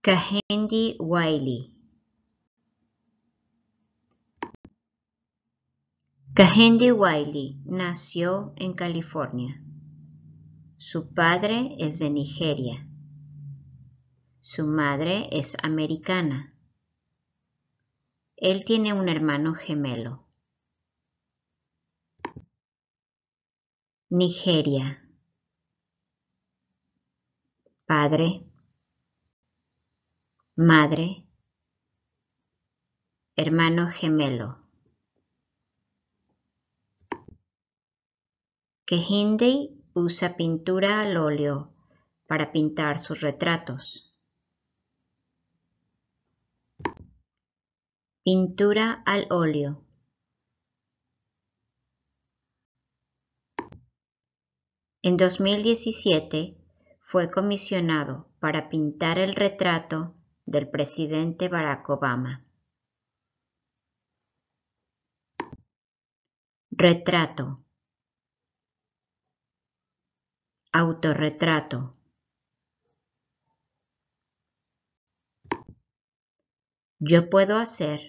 Kahendi Wiley Kahendi Wiley nació en California. Su padre es de Nigeria. Su madre es americana. Él tiene un hermano gemelo. Nigeria. Padre, madre, hermano gemelo. Que usa pintura al óleo para pintar sus retratos. Pintura al óleo. En 2017 fue comisionado para pintar el retrato del presidente Barack Obama. Retrato. Autorretrato. Yo puedo hacer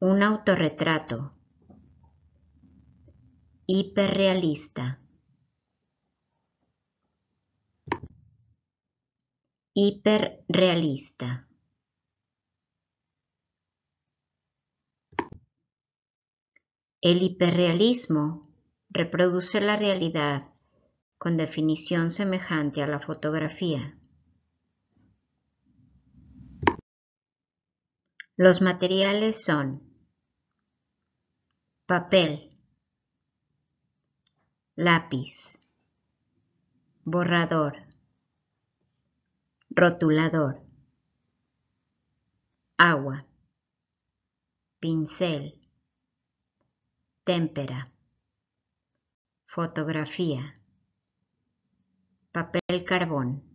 un autorretrato hiperrealista. hiperrealista El hiperrealismo reproduce la realidad con definición semejante a la fotografía. Los materiales son papel, lápiz, borrador, rotulador, agua, pincel, témpera, fotografía, papel carbón.